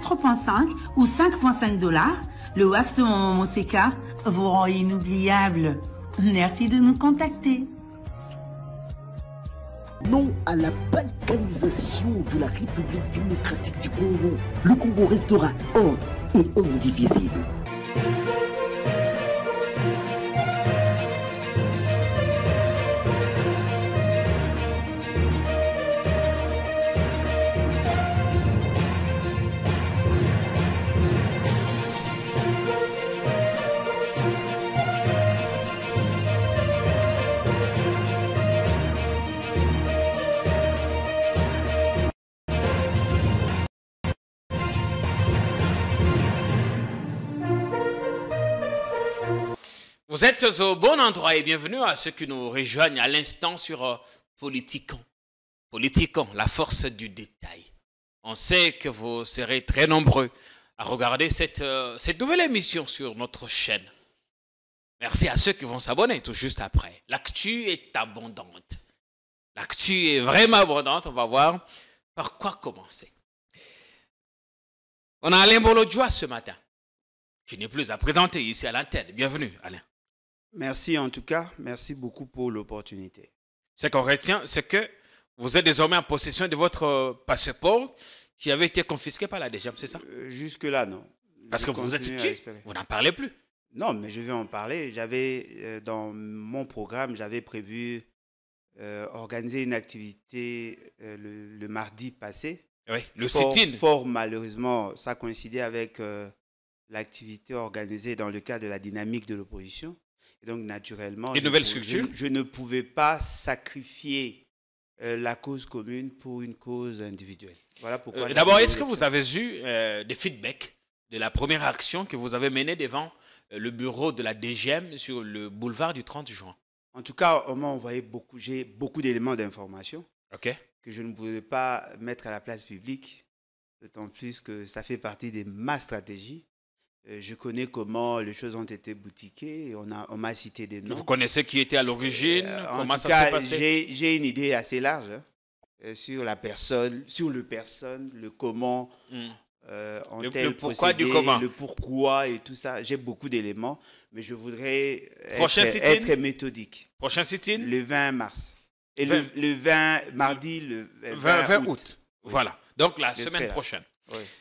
4,5 ou 5,5 dollars, le wax de mon Moseka vous rend inoubliable. Merci de nous contacter. Non à la balkanisation de la République démocratique du Congo. Le Congo restera un et indivisible. Vous êtes au bon endroit et bienvenue à ceux qui nous rejoignent à l'instant sur Politiquant. Euh, Politiquant, la force du détail. On sait que vous serez très nombreux à regarder euh, cette, nouvelle émission sur notre chaîne. Merci à ceux qui vont s'abonner tout juste après. L'actu est abondante. L'actu est vraiment abondante. On va voir par quoi commencer. On a Alain Bolodjoa ce matin, qui n'est plus à présenter ici à l'antenne. Bienvenue, Alain. Merci en tout cas, merci beaucoup pour l'opportunité. Ce qu'on retient, c'est que vous êtes désormais en possession de votre euh, passeport qui avait été confisqué par la DGM, c'est ça euh, Jusque-là, non. Parce que vous êtes tué, vous n'en parlez plus. Non, mais je vais en parler. J'avais, euh, dans mon programme, j'avais prévu organiser une activité le, mardi passé. Oui, le sit-in. fort malheureusement, ça coïncidait avec l'activité organisée dans le cadre de la dynamique de l'opposition donc, naturellement, je, ne pouvais pas sacrifier euh, la cause commune pour une cause individuelle. Voilà pourquoi. Euh, d'abord, est-ce que vous avez eu euh, des feedbacks de la première action que vous avez menée devant le bureau de la DGM sur le boulevard du 30 juin En tout cas, on m'a envoyé beaucoup, j'ai beaucoup d'éléments d'information que je ne pouvais pas mettre à la place publique, d'autant plus que ça fait partie de ma stratégie euh, je connais comment les choses ont été boutiquées. On m'a on cité des noms. Vous connaissez qui était à l'origine euh, Comment ça s'est passé J'ai une idée assez large hein, euh, sur la personne, sur le personne, le comment hmm. le, pourquoi du comment. le pourquoi et tout ça. J'ai beaucoup d'éléments, mais je voudrais être, méthodique. Prochain sit-in Le 20 mars. Et Le, 20, mardi, le 20, août. Voilà. Donc la semaine prochaine.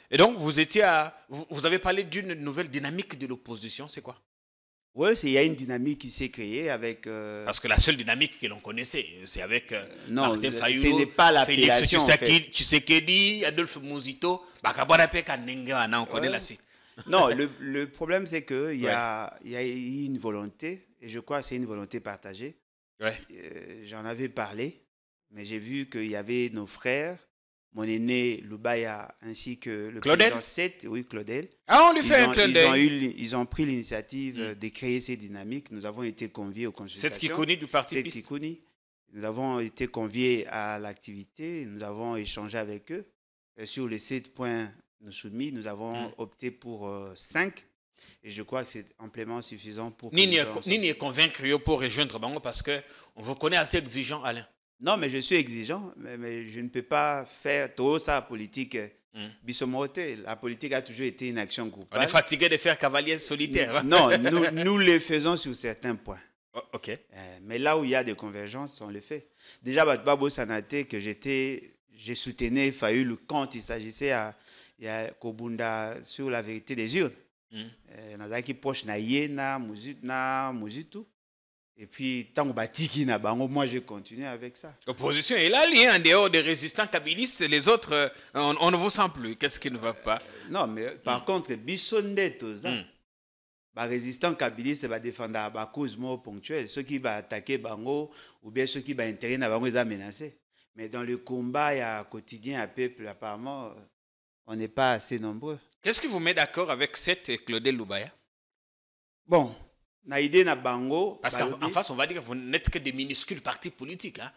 Et donc, vous étiez à, vous, avez parlé d'une nouvelle dynamique de l'opposition, c'est quoi oui, il y a une dynamique qui s'est créée avec. Euh, Parce que la seule dynamique que l'on connaissait, c'est avec euh, non, Martin ce n'est pas l'appellation. Félix Tshisekedi, en dit Adolphe Mouzito, on connaît la suite. Non, le, le problème, c'est qu'il il y, a, eu a une volonté, et je crois que c'est une volonté partagée. Euh, j'en avais parlé, mais j'ai vu qu'il y avait nos frères mon aîné Lubaya ainsi que le président 7, oui Claudel. Ah, on fait ils, ont pris l'initiative mm. de créer ces dynamiques. Nous avons été conviés aux consultations. C'est ce qui connaît du parti C'est ce qui Nous avons été conviés à l'activité. Nous avons échangé avec eux. sur les sept points nous soumis, nous avons mm. opté pour euh, cinq. Et je crois que c'est amplement suffisant pour... Ni ni est convaincre pour rejoindre Bango parce qu'on vous connaît assez exigeant, Alain. Non, mais je suis exigeant, mais, je ne peux pas faire trop ça politique. Mmh. la politique a toujours été une action groupale. On est fatigué de faire cavalier solitaire. Non, nous, le faisons sur certains points. Oh, ok. Euh, mais là où il y a des convergences, on le fait. Déjà, Batbabo Sanate, que j'étais, j'ai soutenu Fayoul quand il s'agissait à, à, Kobunda sur la vérité des urnes. Hmm. Euh, Nazaki poche na yena, na, et puis, tant que moi je continue avec ça. Opposition. Et là, lié en dehors des résistants kabylistes, les autres, euh, on, ne vous sent plus. Qu'est-ce qui ne va pas Non, mais par hmm. contre, Bissondeto, ça. Hmm. résistants kabylistes va défendre à bah, cause mort ponctuelle. Ceux qui vont attaquer Bango ou bien ceux qui vont intérêt à Bango, ils menacer. Mais dans le combat quotidien à peuple, apparemment, euh, on n'est pas assez nombreux. Qu'est-ce qui vous met d'accord avec cette Claudel Loubaya Bon, parce qu'en face on va dire que vous n'êtes que des minuscules partis politiques hein.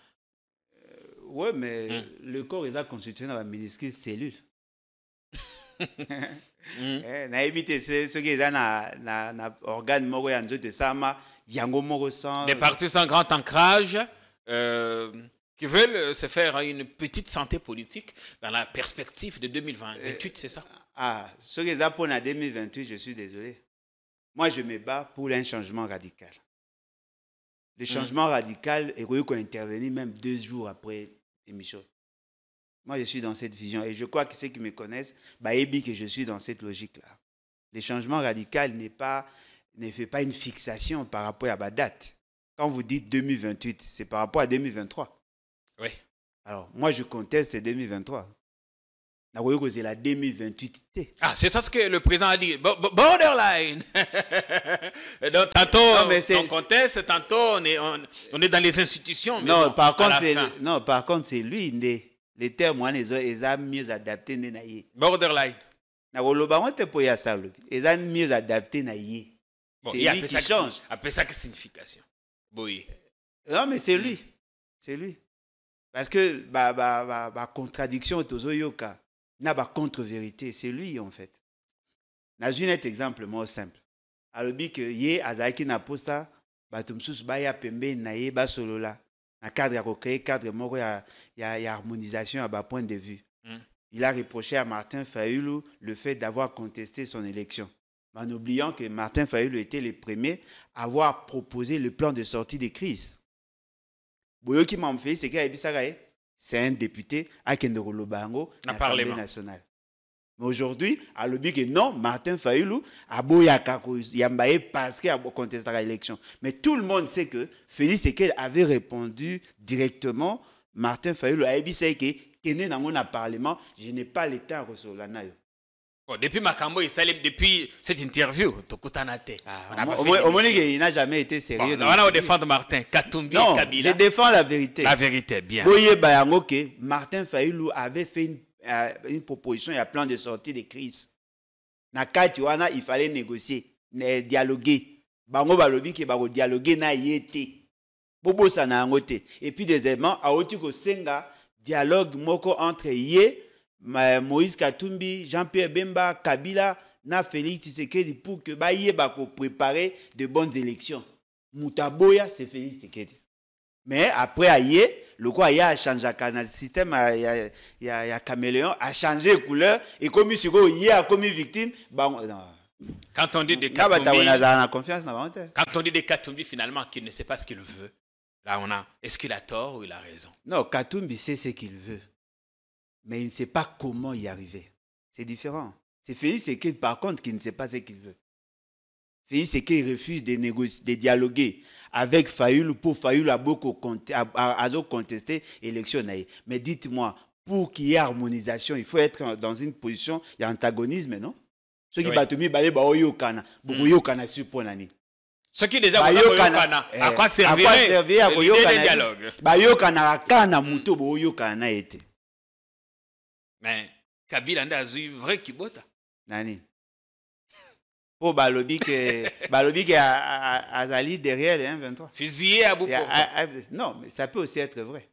euh, oui mais hmm. le corps est constitué dans la minuscule cellule hmm. eh, na ce qui est na na organe yango des partis sans grand ancrage euh, qui veulent euh, se faire une petite santé politique dans la perspective de 2028 c'est ça ah ce qui est pour 2028 je suis désolé moi, je me bats pour un changement radical. Le hmm. changement radical est qu'on intervenu même deux jours après l'émission. Moi, je suis dans cette vision et je crois que ceux qui me connaissent, bah, que je suis dans cette logique-là. Le changement radical n'est ne fait pas une fixation par rapport à ma date. Quand vous dites 2028, c'est par rapport à 2023. Oui. Alors, moi, je conteste 2023 la 2028 Ah, c'est ça ce que le président a dit. Borderline. donc, tantôt, non, mais on conteste, tantôt, on est, on, on est, dans les institutions. Mais non, bon, par contre, non, par contre, c'est lui, les termes, les a mieux adaptés. Borderline. Na woloba y po ça. Les Eza mieux adapté Bon, C'est lui qui change. Après ça, quelle signification? Oui. Non, mais c'est mm. lui. C'est lui. Parce que, bah, bah, bah, bah contradiction, au cas na de contre-vérité c'est lui en fait donner un exemple moko simple alobi que ye Azaki na posa bato mosusu baya pembe na ye basolola na cadre ya créer cadre moko ya, ya, ya harmonisation bas point de vue hmm. il a reproché à martin fayulu le fait d'avoir contesté son élection en oubliant que Martin Fayulu était le premier à avoir proposé le plan de sortie des crises. m'a fait, c'est qu'il a c'est un député akende kolobango à l'Assemblée nationale mais aujourd'hui l'objet que non Martin Fayulu aboyaka y ye parce qu'il a contesté l'élection mais tout le monde sait que Félix avait répondu directement Martin Fayoulou, a dit que kené nango parlement je n'ai pas le temps à recevoir depuis Makambo, il s'est depuis cette interview, Tokutanate. Ah, au moins, il n'a jamais été sérieux. Bon, on défendre Martin, Katumbi, Kabila. Je défends la vérité. La vérité, bien. Boye que Martin Fayoulou avait fait une, euh, une proposition et un plan de sortie de crise. Nakati wana, il fallait négocier, dialoguer. Bango balobi que va dialoguer na yete. Bobo ça na angote. Et puis, deuxièmement, aoti ko senga, dialogue moko entre yé Moïse Katumbi, Jean-Pierre Bemba, Kabila, na Félix Tshisekedi pour que baye ko préparer de bonnes élections. Moutaboya, c'est Félix Tshisekedi. Mais après il le quoi a changé le système a ya ya, caméléon a changé couleur et comme si go a commis victime, quand on dit de Katumbi, finalement qu'il ne sait pas ce qu'il veut. Là on a est-ce qu'il a tort ou il a raison Non, Katumbi sait ce qu'il veut mais il ne sait pas comment y arriver. C'est différent. C'est Félix qui, par contre, qui ne sait pas ce qu'il veut. Félix qui refuse de, négocier, de dialoguer avec Fayoul pour Fayoul a beaucoup contesté l'élection. Mais dites-moi, pour qu'il y ait harmonisation, il faut être dans une position, il y a antagonisme, non Ceux qui mis à Ce qui déjà eh, à quoi mais kabila eu un vrai kibota nani Pour oh, balobi qui balobi a azali derrière les 23 fusillé à bout non mais ça peut aussi être vrai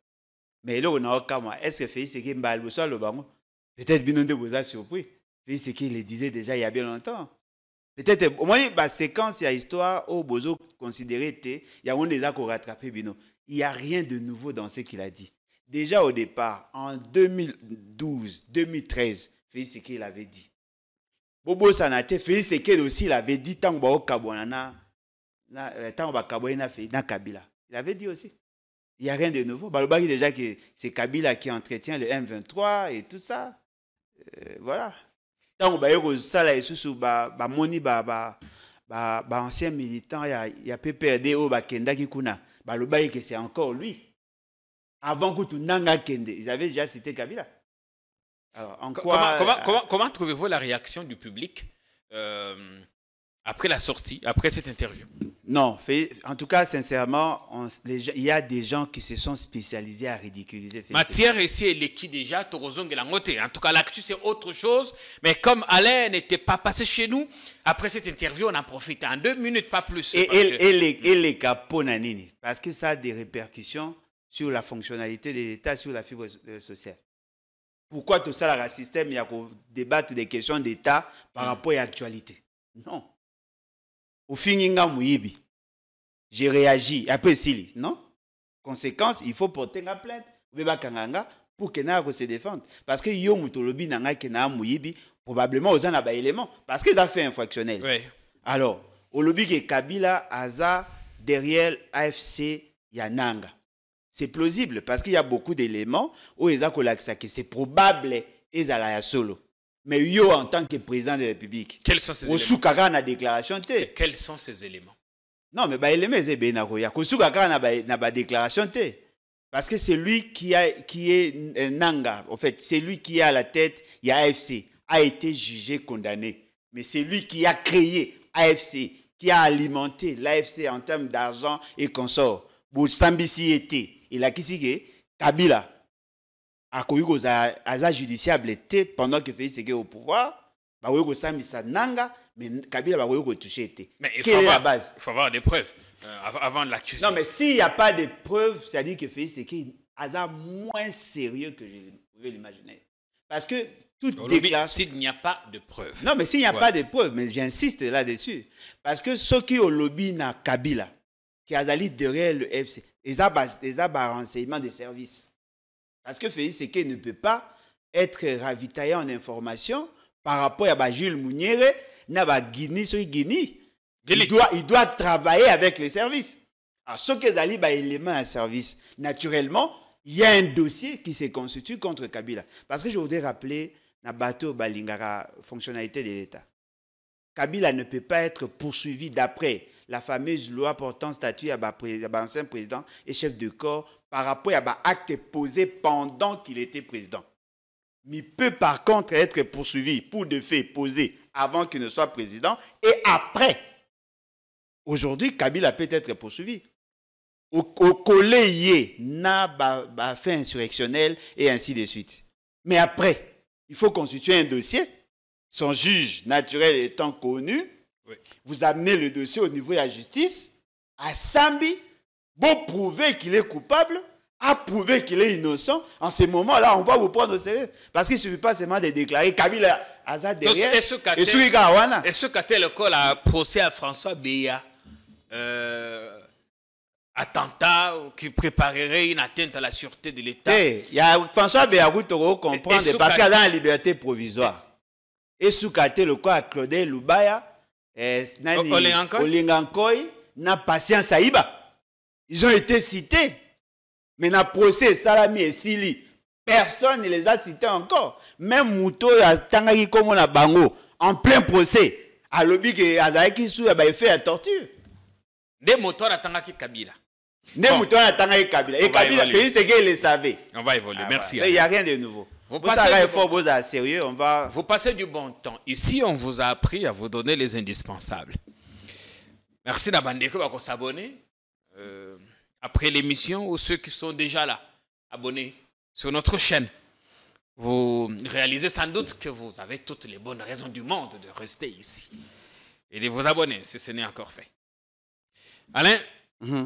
mais là, on a na okamwa est ce que félix seki mbaloso le yango peut-être bino vous a surpris félix seki le disait déjà il y a bien longtemps peut-être au bah, il y a histoire oh, y a te des a qu'on rattraper bino il n'y a rien de nouveau dans ce qu'il a dit Déjà au départ, en 2012-2013, Félix Sekedi l'avait dit. Bobo Sanate, Félix Sekedi aussi l'avait dit tant que Kabouana, euh, tant que na Kabila. Il avait dit aussi. Il n'y a rien de nouveau. déjà que c'est Kabila qui entretient le M23 et tout ça. Euh, voilà. Tant que ça là et sous ba ba moni ba ancien militant il y a PPRD au Bakenda Kikuna. Baloba que c'est encore lui avant que tu Nanga Kende. Ils avaient déjà cité Kabila. Alors, euh, comment, trouvez-vous la réaction du public euh, après la sortie, après cette interview Non, en tout cas, sincèrement, il y a des gens qui se sont spécialisés à ridiculiser. Matière ici, elle est qui déjà En tout cas, l'actu, c'est autre chose. Mais comme Alain n'était pas passé chez nous, après cette interview, on en profite en deux minutes, pas plus. Et, les, et parce que ça a des répercussions sur la fonctionnalité de l'État, sur la fibre euh, sociale. Pourquoi tout ça, le système, il y a qu'on débatte des questions d'État par hmm. rapport à l'actualité Non. Au fin mouibi, j'ai réagi, après Sili, non Conséquence, il faut porter la plainte, pour que se défende. Parce que yo mutolobi que n'a mouibi, probablement aux éléments, parce qu'ils ont fait infractionnel. Oui. Alors, au lobby que Kabila, Aza, derrière AFC, nanga. C'est plausible parce qu'il y a beaucoup d'éléments où ils ont c'est probable qu'ils solo. Mais yo en tant que président de la République, quels sont ces éléments déclaration Quels sont ces éléments Non mais les bah, éléments c'est bien na na ba déclaration Parce que c'est lui qui est nanga en fait, c'est lui qui a la tête, il y a AFC a été jugé condamné. Mais c'est lui qui a créé AFC, qui a alimenté l'AFC en termes d'argent et consorts. Sambisi était ilakisike kabila a kozala aza judiciable te pendant que félix était au pouvoir mis ça nanga mais kabila a kotouche te quelle est la Mais il faut avoir des preuves euh, avant de l'accuser non mais s'il n'y a pas de preuves c'est à dire que félix un aza moins sérieux que je pouvais l'imaginer parce que tout déclaration. S'il n'y a pas de preuves. Non, mais s'il n'y a pas de preuves, mais j'insiste là-dessus. Parce que ceux qui ont lobby na Kabila, qui a derrière le FC, un bah, bah, renseignement de service parce que Félix Seke ne peut pas être ravitaillé en information par rapport à bah, Jules Mouniere na Guinée il doit, il doit travailler avec les services alors ce que Dali ba élément à service naturellement il y a un dossier qui se constitue contre Kabila parce que je voudrais rappeler na bateau fonctionnalité de l'État Kabila ne peut pas être poursuivi d'après la fameuse loi portant statut à l'ancien président et chef de corps par rapport à bas acte posé pendant qu'il était président. Mais peut par contre être poursuivi pour des faits posés avant qu'il ne soit président et après. Aujourd'hui, Kabila peut être poursuivi. Au, au il n'a pas fait insurrectionnel et ainsi de suite. Mais après, il faut constituer un dossier. Son juge naturel étant connu, vous amenez le dossier au niveau de la justice, à Sambi, pour prouver qu'il est coupable, à prouver qu'il est innocent. En ce moment-là, on va vous prendre au sérieux. Parce qu'il ne suffit pas seulement de déclarer Kabila Azad derrière. Est-ce le à procès à François Béa euh, attentat qui préparerait une atteinte à la sûreté de l'État. François eh, il y a François comprendre parce qu'il a la liberté provisoire. Et sous le quoi, à Claudel Loubaya, eh, nani, Olengankoy, na Patience Aïba. Ils ont été cités. Mais na procès, Salami et Sili, personne ne les a cités encore. Même Mouto, Tangaki, comme on bango, en plein procès, à l'objet que Azaki sous a fait la torture. Des motos à Tangaki Kabila. Des moutons à Kabila. Et Kabila, c'est qu'il il savait. On va évoluer. Ah, Merci. Il n'y a rien de nouveau. Vous passez, on va... vous du bon temps. Ici, on vous a appris à vous donner les indispensables. Merci d'abandonner, vous s'abonner. Euh, après l'émission, ou ceux qui sont déjà là, abonnés sur notre chaîne. Vous réalisez sans doute que vous avez toutes les bonnes raisons du monde de rester ici et de vous abonner si ce n'est encore fait. Alain, mm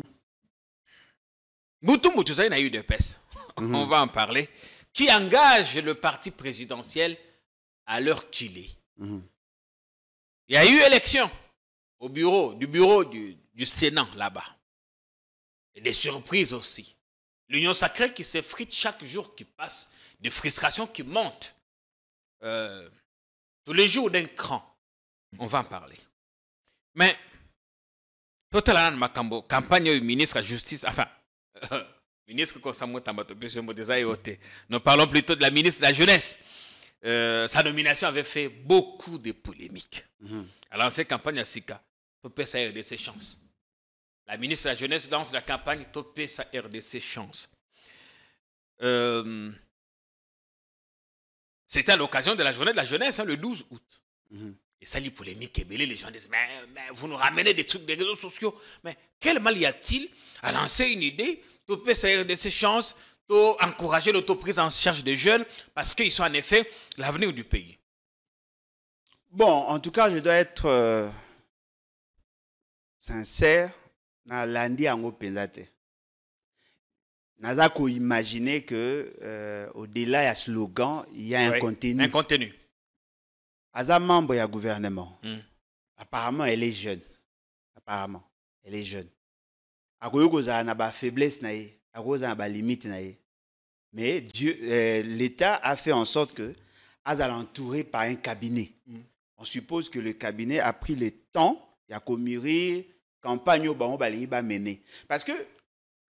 -hmm. il tu a eu des pèses. Mhm. On va en parler qui engage le parti présidentiel à l'heure qu'il est. Mhm. Il y a eu élection au bureau, du bureau du, Sénat là-bas. Et des surprises aussi. L'union sacrée qui s'effrite chaque jour qui passe, des frustrations qui montent. Euh, tous les jours d'un cran. On va en parler. Mais, Totalan Makambo, campagne du ministre de la Justice, enfin, Ministre me Nous parlons plutôt de la ministre de la Jeunesse. Euh, sa nomination avait fait beaucoup de polémiques. Elle mhm. a lancé cette campagne à Sika, sa RDC Chance. La ministre de la Jeunesse lance la campagne sa RDC Chance. Euh, c'était à l'occasion de la journée de la jeunesse, hein, le 12 août. Mhm. Et ça, les polémiques, les gens disent mais, vous nous ramenez des trucs des réseaux sociaux. Mais quel mal y a-t-il à lancer une idée de ces chances pour encourager l'autoprise en charge des jeunes parce qu'ils sont en effet l'avenir du pays. Bon, en tout cas, je dois être euh, sincère na landi en mpenza Nazako, imaginer que euh, au-delà a slogan il y a un contenu un contenu aza membre du gouvernement hmm. apparemment elle est jeune apparemment elle est jeune akoki kozala ba bafaiblesse na ye akoki kozala na mais dieu euh, l'état a fait en sorte que azal entouré par un cabinet mm. on suppose que le cabinet a pris le temps ya komirir campagne oyo bango balingi mené parce que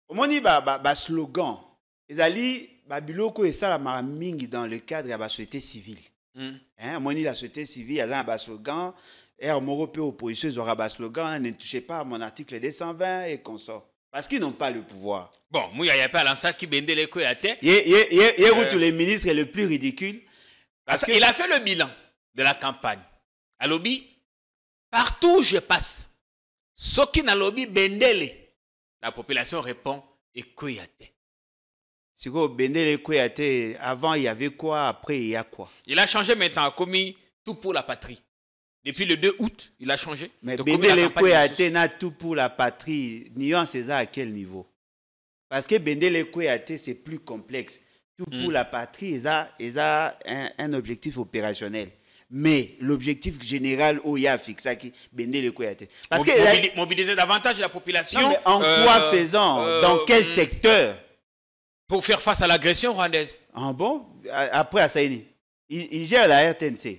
omoni baslogan ba, ba ezali babiloko la mingi dans le cadre mm. hein, la société civile mm. omoni la société civile azal ba slogan... Moro peut opposition, ils ont un slogan, ne touchez pas à mon article 220 et qu'on sort. Parce qu'ils n'ont pas le pouvoir. Bon, moi, il n'y a pas l'ancien qui les couilles à euh, le est le plus ridicule. Parce, qu'il a fait le bilan de la campagne. À lobby, partout où je passe, ce qui n'a lobby bendele, la population répond et Si vous bendele avant il y avait quoi, après il y a quoi. Il a changé maintenant, a commis tout pour la patrie. Depuis le 2 août, il a changé. Mais Bendele tout pour la patrie. Nuance, c'est à quel niveau Parce que Bendele c'est plus complexe. Tout pour mm. la patrie, ils a, un, objectif opérationnel. Mais l'objectif général, où oh, il y a fixé, Bendele que, mobiliser, davantage la population. mais en euh, quoi faisant euh, Dans quel mm. secteur Pour faire face à l'agression rwandaise. Ah bon Après, Assaini. il gère la RTNC.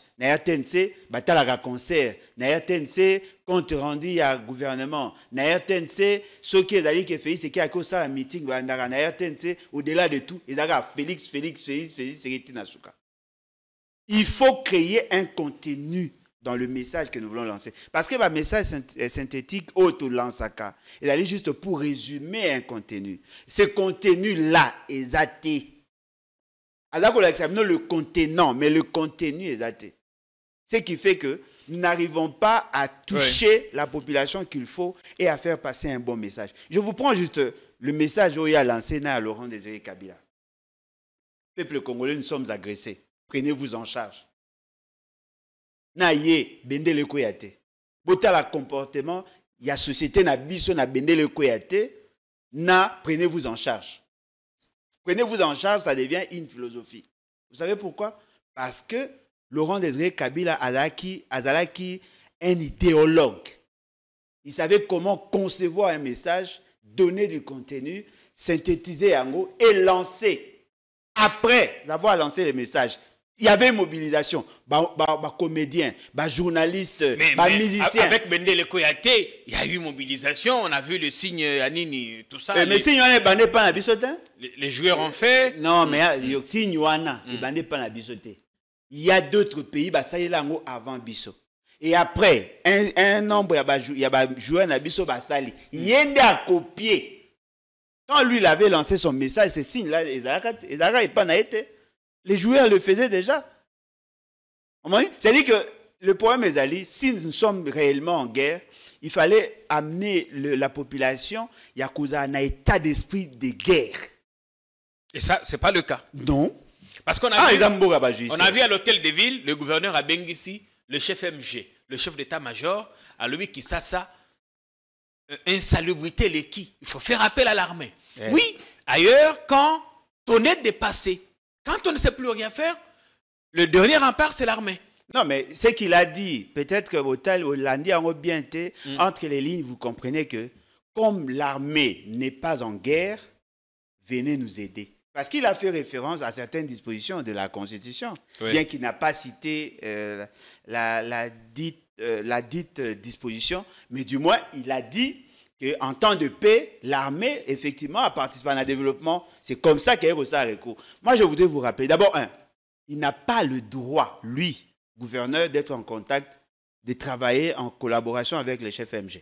na TNC batalaka concert na TNC compte rendu ya gouvernement na TNC soki ezali ke Félix eki sa la meeting bandaka na TNC au-delà de tout ezalaka Félix Félix Félix Félix eketi na suka il faut créer un contenu dans le message que nous voulons lancer. Parce que le bah, message euh, synthétique, auto lansaka, il allait juste pour résumer un contenu. Ce contenu-là est athée. Alors qu'on l'examine, le contenant, mais le contenu est athée. Ce qui fait que nous n'arrivons pas à toucher la population qu'il faut et à faire passer un bon message. Je vous prends juste le message où il lancé à Laurent Désiré Kabila. Peuple congolais, nous sommes agressés. Prenez-vous en charge. Naye, le koyate. Botala comportement, il y a société na biso na le koyate. Na, prenez-vous en charge. Prenez-vous en charge, ça devient une philosophie. Vous savez pourquoi Parce que Laurent Désiré Kabila Azalaki, un idéologue. Il savait comment concevoir un message, donner du contenu, synthétiser un et lancer. Après avoir lancé le message, il y avait mobilisation. comédien, bah journaliste, musicien. Avec Bendele Koyate, il y a eu mobilisation. On a vu le signe Anini, tout ça. Eh, mais, les... mais signe pas la biseauté. Les, joueurs ont fait. Non, mais hmm. le signe Anini, hmm. bandé pas la biseauté il y a d'autres pays bah ça y est là avant Bissot. et après un, un nombre il y a bah, joueur na biso Il y bah, bah, copier quand lui il avait lancé son message ces signes là les pas été les joueurs le faisaient déjà c'est-à-dire que le problème Ali si nous sommes réellement en guerre il fallait amener la population ya a un état d'esprit de guerre et ça c'est pas le cas non parce qu'on a, ah, vu, on a vu à l'hôtel de ville, le gouverneur à Benguisi, le chef MG, le chef d'état-major, à lui qui s'assa, euh, insalubrité les qui. Il faut faire appel à l'armée. Eh. Oui, ailleurs, quand on est dépassé, quand on ne sait plus rien faire, le dernier rempart, c'est l'armée. Non, mais ce qu'il a dit, peut-être que l'hôtel Hollandi en bien mm. entre les lignes, vous comprenez que comme l'armée n'est pas en guerre, venez nous aider. Parce qu'il a fait référence à certaines dispositions de la Constitution, bien qu'il n'a pas cité euh, euh, la, dite, disposition, mais du moins, il a dit qu'en temps de paix, l'armée, effectivement, a participé à un développement. C'est comme ça qu'il ça à l'écoute. Moi, je voudrais vous rappeler, d'abord, un, il n'a pas le droit, lui, gouverneur, d'être en contact, de travailler en collaboration avec le chef MG.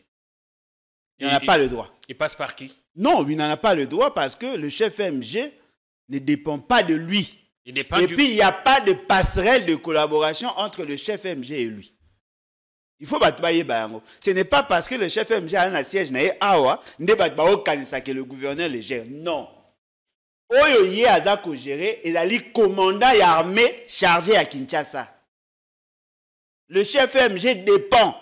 Il n'en a pas le droit. Il passe par qui Non, il n'en a pas le droit parce que le chef MG ne dépend pas de lui. et puis, il n'y a pas de passerelle de collaboration entre le chef MG et lui. Il faut battre Ce n'est pas parce que le chef MG a un siège, il Awa, n'est pas que le gouverneur le gère. Non. Oyo yé géré, et ali commandant et chargé à Kinshasa. Le chef MG dépend,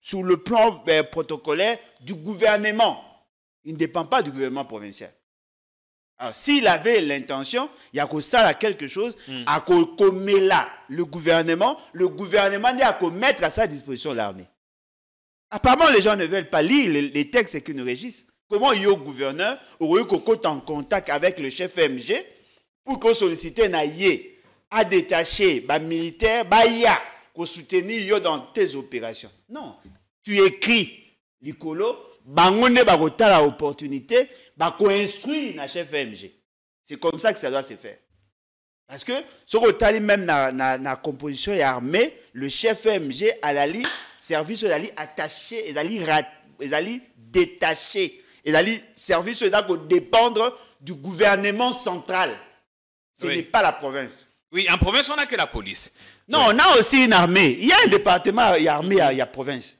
sur le plan ben, protocolaire, du gouvernement. Il ne dépend pas du gouvernement provincial. S'il avait l'intention, il y a que ça, là, quelque chose, à commettre là le gouvernement, le gouvernement il n'est à mettre à sa disposition l'armée. Apparemment, les gens ne veulent pas lire les, textes qui nous régissent. Comment il y a un gouverneur, ou il en contact avec le chef MG, pour qu'on sollicite un à détacher bah, militaire, bah, pour soutenir dans tes opérations. Non, tu écris, l'icolo, bango a bakotala opportunité na chef mg c'est comme ça que ça doit se faire parce que le otali même na, na, composition armée le chef mg Ali service la attaché a ezali détaché ezali service a dépendre du gouvernement central ce n'est pas la province oui en province on n'a que la police non on a aussi une armée il y a un département il y armée il province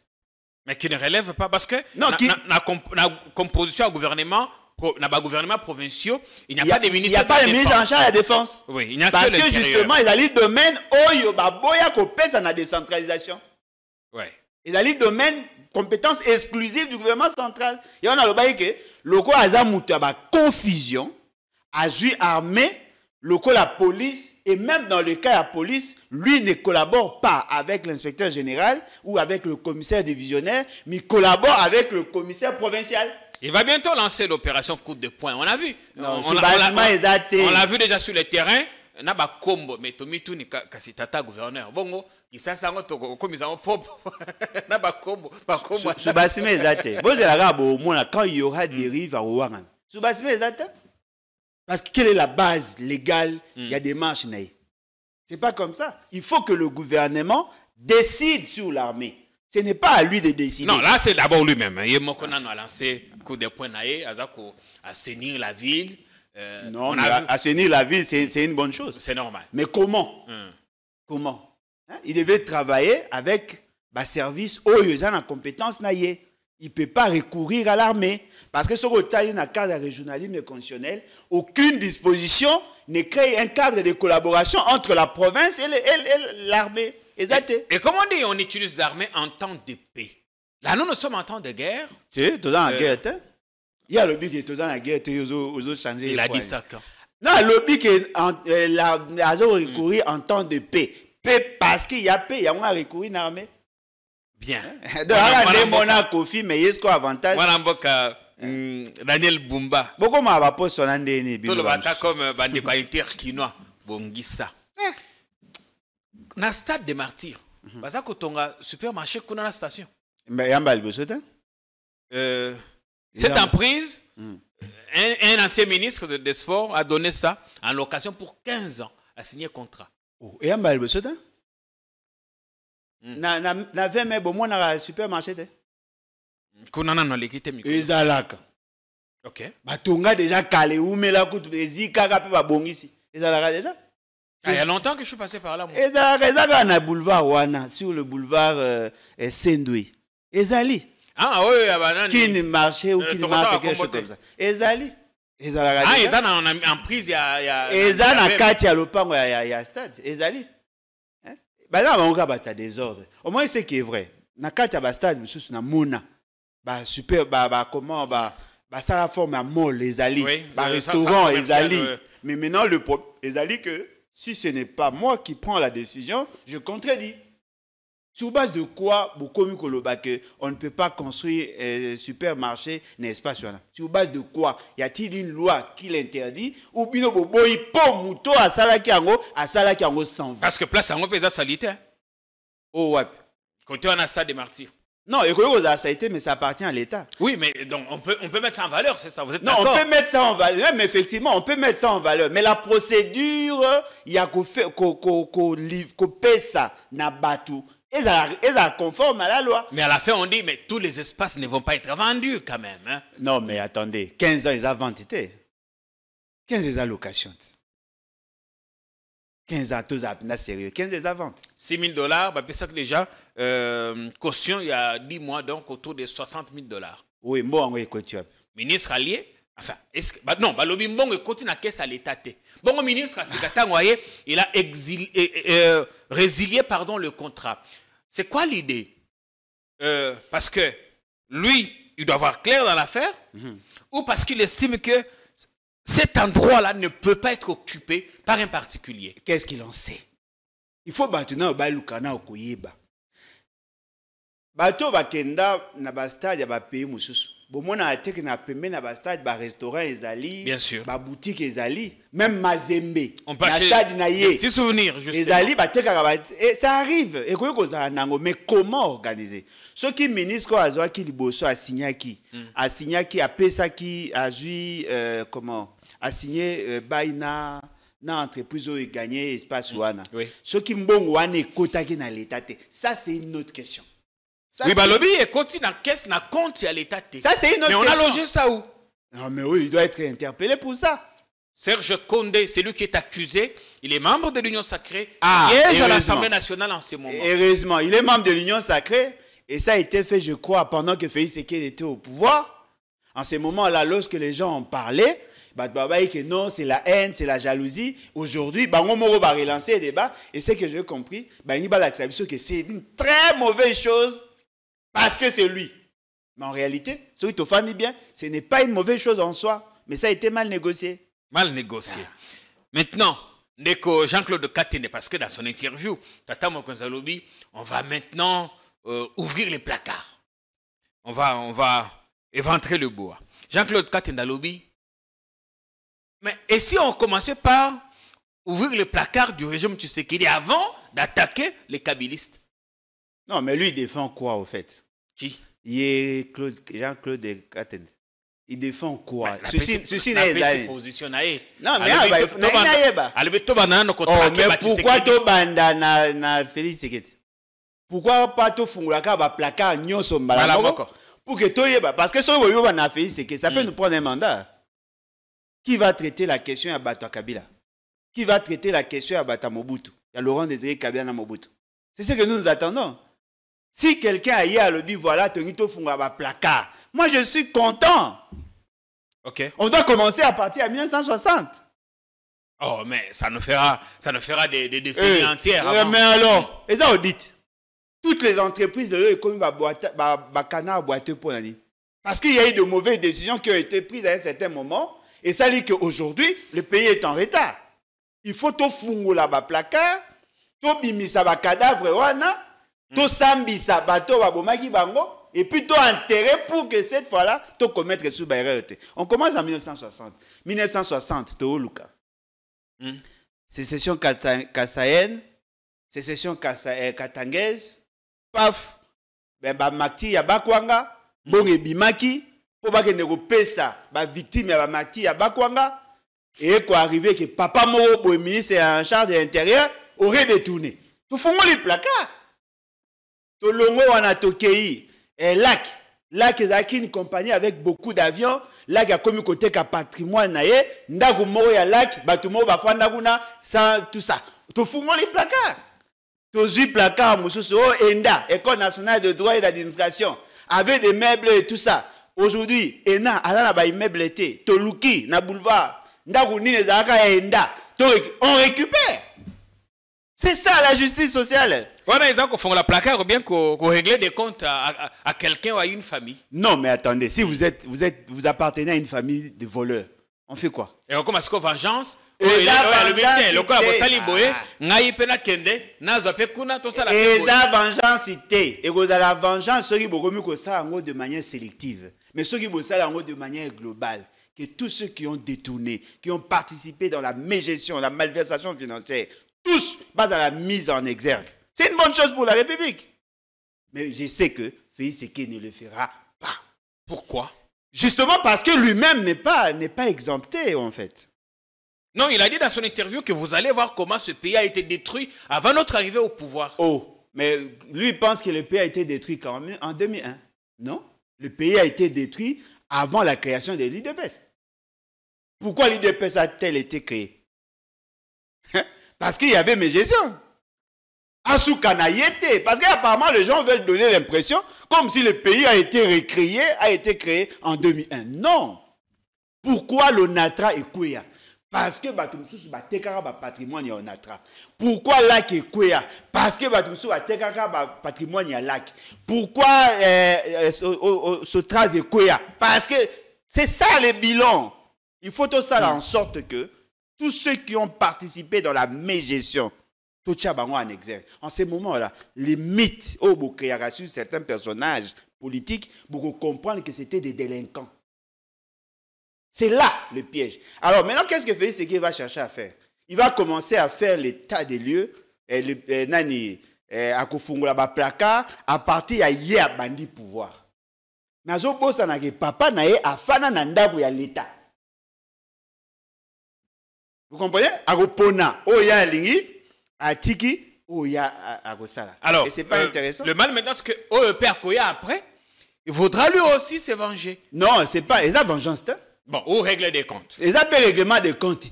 mais qui ne relève pas parce que dans na, composition du gouvernement na gouvernement provinciaux il n'y a, pas de ministre il n'y a pas de, ministre en charge de la défense oui il a parce que, que justement ils allaient domaine oyo oh, baboya na décentralisation ouais ils allaient domaine compétences exclusives du gouvernement central et on a le bail que aza mutu ba confusion azui armée la police et même dans le cas à police, lui ne collabore pas avec l'inspecteur général ou avec le commissaire divisionnaire, mais collabore avec le commissaire provincial. Il va bientôt lancer l'opération coupe de poing, on l'a vu. Non, on l'a vu déjà sur le terrain. na mais me tomituni kasi tata gouverneur bongo Naba yango tokokomisa combo. na bakombo bakombo subasime eza te bozelaka bomona quand il y aura à akowangana subasime eza te parce que quelle est la base légale hmm. Il y a des marches, n'est C'est pas comme ça. Il faut que le gouvernement décide sur l'armée. Ce n'est pas à lui de décider. Non, là, c'est d'abord lui-même. Hein. Il a lancé coup de poing à assainir la ville. Euh, non, assainir la ville, c'est une bonne chose. C'est normal. Mais comment hmm. Comment hein? Il devait travailler avec bah, service, oh, il en la compétence, naïe il ne peut pas recourir à l'armée. Parce que ce que dans le cadre régionalisme constitutionnel, aucune disposition ne crée un cadre de collaboration entre la province et l'armée. Et, et, comment on dit, on utilise l'armée en temps de paix. Là, nous, nous sommes en temps de guerre. Tu es dans la euh, guerre. Il y a le but qui est dans la guerre, Il a dit ça quand Non, le but qui est en, euh, recourir en temps de paix. Paix parce qu'il y a paix, il y a moins à recourir à l'armée bien a mais avantage euh. hmm, daniel bumba bokoma baposo Tout le comme pas euh, interkinois bongisa Dans eh. na stade de martyr mm -hmm. baza supermarché kuna la station yamba liboso te euh, cette emprise mhm. euh, un, ancien ministre de, de a donné ça en location pour 15 ans à signer contrat oh, ça. Hmm. na na na moi. mai supermarché te kuna nano aleki te ezalaka ok batonga déjà kutu babongisi ezalaka déjà ah, Il y a longtemps que je suis passé par là. Moi. Ezalaka boulevard wana sur le boulevard euh, euh Ezali. Ah oui, ya ah, bah, euh, qui ne marché ou ne quelque chose comme ça. Ezali. Ezalaka. Ah, ezana en prise ya ya Ezana kati ya ya ya stade. Ezali bah là on bah, t'as des ordres au moins ce qui est vrai bah, na bah super bah bah comment bah bah ça la forme à les ezali oui, bah, euh, restaurant les alliés. mais maintenant le ezali que si ce n'est pas moi qui prends la décision je contredis sur base de quoi, Bokomi Kolobake, on ne peut pas construire un euh, supermarché, n'est-ce pas, cela Sur base de quoi Y a-t-il une loi qui l'interdit Ou bien, Boboy, pour Mouto, à Salakiango, à Salakiango s'en va. Parce que place en pesa salitaire. Oh, ouais. Quand on a ça des martyrs. Non, ça a été, mais ça appartient à l'État. Oui, mais donc on peut, on peut mettre ça en valeur, c'est ça, vous êtes Non, on peut mettre ça en valeur, mais effectivement, on peut mettre ça en valeur. Mais la procédure, il y a qu'on fait, qu'on ça, n'a pas tout. Ils ça, et conforme à la loi. Mais à la fin, on dit, mais tous les espaces ne vont pas être vendus quand même. Hein? Non, mais attendez, 15 ans, ils ont vendu. 15 ans, location. 15 ans, ça, c'est sérieux. 15 ans, vendu. 6 000 dollars, bah, ça que déjà, euh, caution, il y a 10 mois, donc autour de 60 000 dollars. Oui, moi, on est Ministre allié, enfin, est-ce que, bah, non, bah, bon, mbongo continue à caisse à l'état Bon, Bon, ministre, voyez, il a exilé, euh, euh, résilié, pardon, le contrat. C'est quoi l'idée euh, Parce que lui, il doit avoir clair dans l'affaire, mhm. ou parce qu'il estime que cet endroit-là ne peut pas être occupé par un particulier. Qu'est-ce qu'il en sait Il faut maintenant au Koyeba. Bato bakenda na bastade ya un mususu bomona ateke na pembe na ba restaurant ezali boutique ezali même mazembe na stade na ye ezali et eh, ça arrive et ko za nango mais comment organiser qui ministre oyo azwaki liboso asignaki mm. qui a azwi euh, comment asigne euh, bai na entreprise oyo eganye espace hmm. wana oui. qui mbongo wana ekotaki na leta ça c'est une autre question oui, bah, est caisse, na compte à l'état Mais on a logé ça où Non, mais oui, il doit être interpellé pour ça. Serge Condé, c'est lui qui est accusé. Il est membre de l'Union sacrée. Ah, est à l'Assemblée nationale en ce moment. Heureusement, il est membre de l'Union sacrée. Et ça a été fait, je crois, pendant que Félix Seké était au pouvoir. En ce moment-là, lorsque les gens en parlaient, bah, bah, que non, c'est la haine, c'est la jalousie. Aujourd'hui, bah, on va relancer le débat. Et ce que j'ai compris, bah, il que c'est une très mauvaise chose parce que c'est lui. Mais en réalité, ce qui famille bien, ce n'est pas une mauvaise chose en soi, mais ça a été mal négocié. Mal négocié. Maintenant, Maintenant, Jean-Claude Katine, parce que dans son interview, Tata on va maintenant euh, ouvrir les placards. On va, on éventrer le bois. Jean-Claude Katendalobi. Mais et si on commençait par ouvrir les placards du régime Tshisekedi avant d'attaquer les kabylistes non, mais lui, il défend quoi, au fait Qui Il est Claude, Jean-Claude Katen. Il défend quoi bah, Ceci, ceci n'est pas. Il Non, mais ah, bah, il n'est oh, pas. Il Oh, mais pourquoi Tobanda na, na Félix Sekete Pourquoi pas Tofungula ka ba placard nyonso mbalamoko Pour que Parce que si on va na Félix Sekete, ça peut hmm. nous prendre un mandat. Qui va traiter la question à Bato Kabila Qui va traiter la question à Bata Mobutu y a Laurent Désiré Kabila na Mobutu. C'est ce que nous nous attendons. Si quelqu'un hier le dit, voilà, Torito Fungaba placard, moi je suis content. Ok. On doit commencer à partir à 1960. Oh, mais ça nous fera, ça nous fera des, des décennies eh, entières. Eh, mais alors, et ça, audit. Toutes les entreprises de l'économie à boiter pour l'année. Parce qu'il y a eu de mauvaises décisions qui ont été prises à un certain moment. Et ça dit qu'aujourd'hui, le pays est en retard. Il faut tout fournir là-bas placard, tout bimis à cadavre, wana. Mm. tosambisa bato babomaki bango et puis to enterré pour que cette fois-là to commettre sous erreur on commence en 1960 1960 tooluka mm. sécession la sécession katangaise paf ben bamati ya bakwanga mbongo mm. ebimaki mpo pesa, ba bavictime ya bamati ya bakwanga arrivé que papa Moro, le ministre en charge de l'intérieur aurait détourné tofungoli placard tolongo wana tokei et eh, lac lac ezalaki une compagnie avec beaucoup d'avions lac côté qu'à patrimoine na ye ndako ya lac batoumo moko bafanda kuna sans tout ça tofungoli placard placards placard mosusu oyo oh, enda école nationale de droit et d'administration avec des meubles et tout ça aujourd'hui ena ala na baimmeuble te Tolouki, na boulevard ndako nini ezalaka ya enda on récupère c'est ça la justice sociale. Ils ont la placard ou bien qu'on régler des comptes à, à quelqu'un ou à une famille. Non, mais attendez, si vous êtes, vous êtes, vous appartenez à une famille de voleurs, on fait quoi Et on commence quoi vengeance et la vengeance Et avez la vengeance soki ça en yango de manière sélective mais ceux qui soki en haut de manière globale que tous ceux qui ont détourné qui ont participé dans la mégestion la malversation financière tous bas dans la mise en exergue. C'est une bonne chose pour la République. Mais je sais que Félix ne le fera pas. Pourquoi Justement parce que lui-même n'est pas, pas exempté, en fait. Non, il a dit dans son interview que vous allez voir comment ce pays a été détruit avant notre arrivée au pouvoir. Oh, mais lui pense que le pays a été détruit quand même en 2001. Non, le pays a été détruit avant la création de l'IDPS. Pourquoi l'IDPS a-t-elle été créée hein? Parce qu'il y avait mes gestions. Parce qu'apparemment, les gens veulent donner l'impression comme si le pays a été recréé, a été créé en 2001. Non. Pourquoi l'ONATRA est Kouya Parce que le patrimoine ba patrimoine a ONATRA. Pourquoi lac est Kouya Parce que le patrimoine ba patrimoine a lac. Pourquoi euh, euh, trace est Kouya Parce que c'est ça le bilan. Il faut tout ça en sorte que tous ceux qui ont participé dans la mégestion. En bah, exergue. En ce moment-là, les mythes au a sur certains personnages politiques, pour comprendre que c'était des délinquants. C'est là le piège. Alors maintenant, qu'est-ce que Félix Seguier va chercher à faire Il va commencer à faire l'état des lieux, et eh, le, eh, Nani, eh, à Kofungula placa à partir à Yé à Pouvoir. Nazo Bosa que papa Nae, Afana Nandabu à l'État. Vous comprenez Agopona, Oya l'ingi, Atiki, Oya Agosala. Alors, Et c'est pas euh, intéressant. Le mal maintenant, c'est que père Koya après, il voudra lui aussi se venger. Non, c'est pas. Et ça, vengeance, hein? Bon, ou règle des comptes. Et ça, règlement des comptes.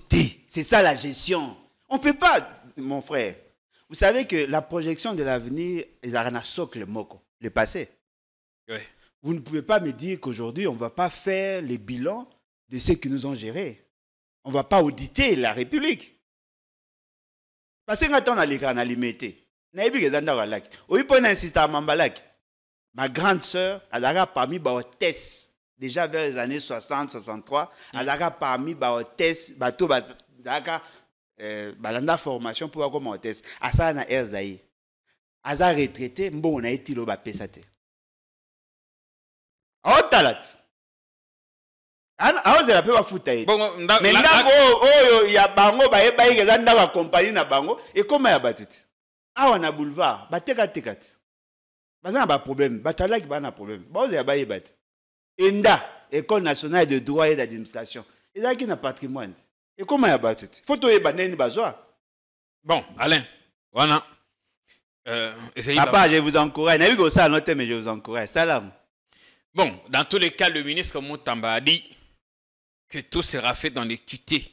C'est ça la gestion. On peut pas, mon frère. Vous savez que la projection de l'avenir, ils ont socle moko, le passé. Vous ne pouvez pas me dire qu'aujourd'hui, on ne va pas faire les bilans de ceux qui nous ont gérés on ne va pas auditer la République. Parce que quand on a les cas, on a limité. Oui, pour insister à Mambalak, ma grande sœur, elle a parmi les hôtesses, déjà vers les années 60, 63, mm. elle a parmi les hôtesses, dans la formation pour comme hôtesse. À ça, on a elle a ça, retraité, bon, on a été le bapé, Oh Otalat aozela mpe bafuta ete me ndako oyo ya bango ba eke eza ndako ya kompani na bango ekóma ya bato te awa na boulevard batekateka te baza na baproblème bato alaki ba na problème ya bayeba te enda école nationale de droit et d'administration ezalaki na patrimoine te ekóma ya bato Foto fo toyeba bazwa bon alain wana euh, essayez papa je vous encourage nayebi kosala no te mais je vous encourage Salam. bon dans tous les cas le ministre moutamba a dit que tout sera fait dans l'équité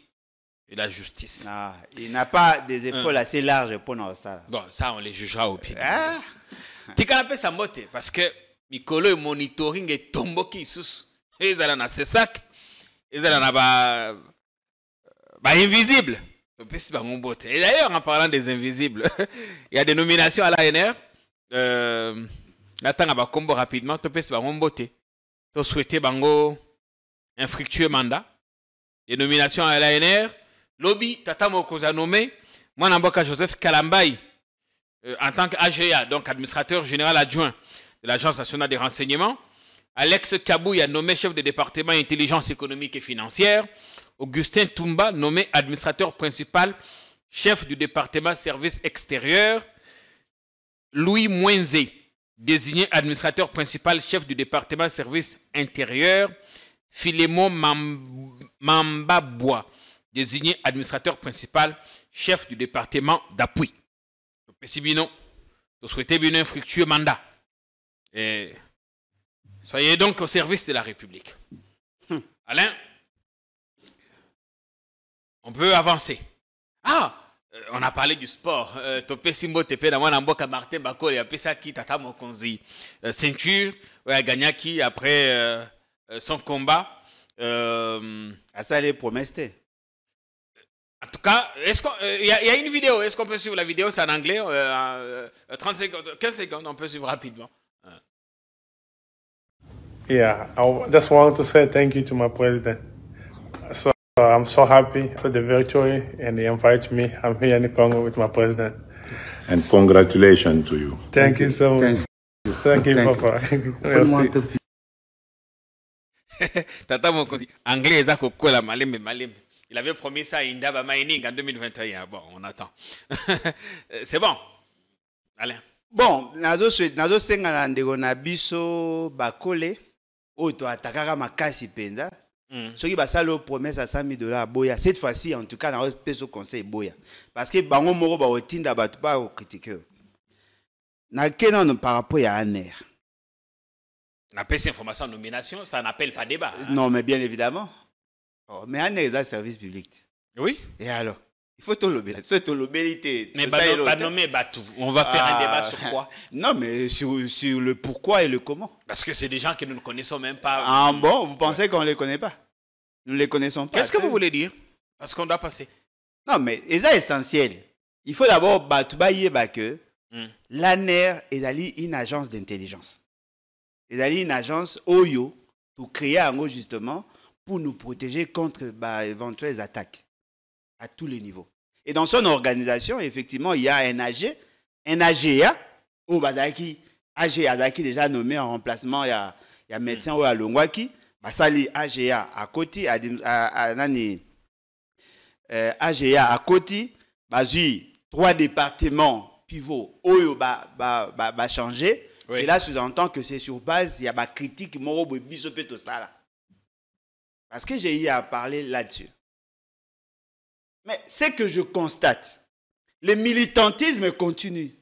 et la justice. Ah, il n'a pas des épaules hein. assez larges pour non ça. Bon, ça, on les jugera au pied. Ah. sa Sambote, parce que Mikolo et monitoring et tomboki sous. Ils allaient dans ces sacs. Ils allaient dans ba, ba invisible. Et d'ailleurs, en parlant des invisibles, il y a des nominations à l'ANR. Euh, Nathan va combo rapidement. Tu peux se faire Tu souhaites... Bango un fructueux mandat, Les nominations à l'ANR, lobby Tata Mokosa nommé, moi Joseph Kalambay, euh, en tant qu'AGA, donc administrateur général adjoint de l'Agence nationale des renseignements, Alex Kabouya, nommé chef de département intelligence économique et financière, Augustin Toumba nommé administrateur principal, chef du département services extérieurs, Louis Mouenzé désigné administrateur principal, chef du département services intérieurs, Philémon Mambabois, désigné administrateur principal, chef du département d'appui. Je vous souhaitez bien un fructueux mandat. soyez donc au service de la République. Hum. Alain, on peut avancer. Ah, euh, on a parlé du sport. Euh, Topé Simbo Tepe qui Martin qui, tata mokonzi. Euh, Ceinture, après euh, son combat. Euh... À ah, ça, les En tout cas, est-ce qu'il euh, il y, a une vidéo. Est-ce qu'on peut suivre la vidéo C'est en anglais. Euh, 30 euh, secondes, 15 secondes, on peut suivre rapidement. Yeah, I just want to say thank you to my president. So I'm so happy for the victory and the invite me. I'm here in Congo with my president. And congratulations to you. Thank, you so much. Thank you, Papa. tata anglais il avait promis ça à Indaba Mining en 2021. Bon, on attend. C'est bon. Allez. Bon, nazo nazo senga na ndeko na biso bakole oyo to atakaka makasi penza. Hmm. Soki promesse à 100 000 dollars boya cette fois-ci en tout cas na le conseil boya parce que bango moko ba otinda que pas critiquer. Na kenan par rapport à aner. On appelle ces informations nomination, ça n'appelle pas débat. Hein. Non, mais bien évidemment. Oh, mais Aner est un service public. Oui. Et alors il faut tout l'obéir. C'est tout Mais bah, bah, On va faire un ah. débat sur quoi Non, mais sur, le pourquoi et le comment. Parce que c'est des gens que nous ne connaissons même pas. Ah bon, vous pensez qu'on ne les connaît pas Nous ne les connaissons pas. Qu'est-ce que vous voulez dire Parce qu'on doit passer. Non, mais c'est essentiel. Il faut d'abord, bah, tout bah, que hmm. l'ANER est une agence d'intelligence a une agence oyo pour créer un mot justement pour nous protéger contre bah, éventuelles attaques à tous les niveaux et dans son organisation effectivement il y a un AG un AGA AGA oh, bah, déjà nommé en remplacement il à médecin oyo à basali AGA à nani euh, AGA côté a bah, trois départements pivots oyo va changer. Oui. là sous-entend que c'est sur base, il y a ma critique, bisopé tout ça là. Parce que j'ai eu à parler là-dessus. Mais ce que je constate, le militantisme continue.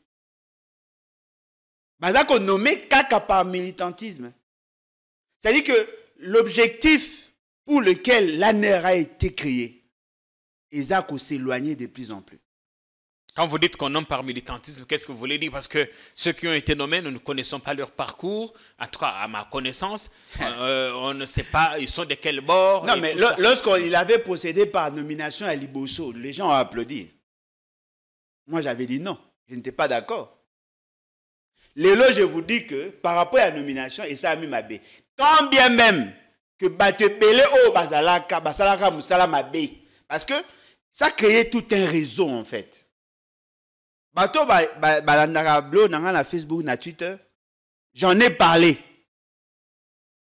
Bah, qu'on nommé caca par militantisme. C'est-à-dire que l'objectif pour lequel l'ANER a été créé, Isaac s'éloigner de plus en plus. Quand vous dites qu'on nomme par militantisme, qu'est-ce que vous voulez dire Parce que ceux qui ont été nommés, nous ne connaissons pas leur parcours. En tout à ma connaissance, euh, on ne sait pas, ils sont de quel bord. Non, mais lorsqu'il avait procédé par nomination à Liboso, les gens ont applaudi. Moi, j'avais dit non. Je n'étais pas d'accord. Lélo, je vous dis que par rapport à la nomination, et ça a mis ma baie. Tant bien même que Batepeleo oh, Basalaka Moussala baie. Parce que ça créait tout un réseau, en fait bato ba blo na nga na facebook na twitter j'en ai parlé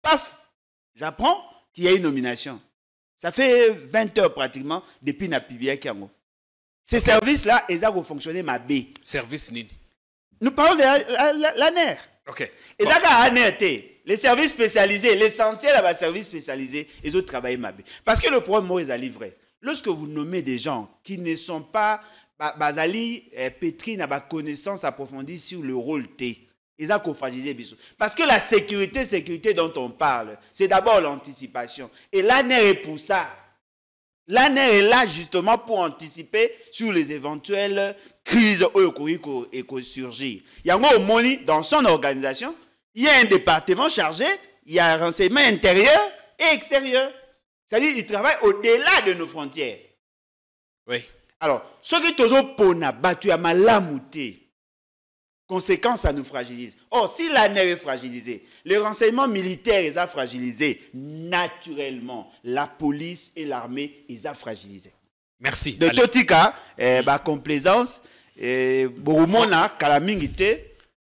paf j'apprends qu'il y a une nomination ça fait 20 heures pratiquement depuis na publiaki yango ces services là ils ont fonctionné ma B. service nid. nous parlons de l'aner la, ok Et bon. aner les services spécialisés l'essentiel à ba service spécialisé ma B. parce que le problème ils à livré. lorsque vous nommez des gens qui ne sont pas bazali eh, pétri na connaissance approfondie sur le rôle T. Ils ont fragilisé Parce que la sécurité, sécurité dont on parle, c'est d'abord l'anticipation. Et l'année est pour ça. L'année est là justement pour anticiper sur les éventuelles crises qui surgissent. Il y a un moni dans son organisation, il y a un département chargé, il y a un renseignement intérieur et extérieur. C'est-à-dire qu'il travaille au-delà de nos frontières. Oui. Alors, ce qui pour nous battu à ma lamouté, conséquence ça nous fragilise or si la est fragilisée le renseignement militaire est fragilisé naturellement la police et l'armée a fragilisé merci de totika eh, bah, complaisance, eh,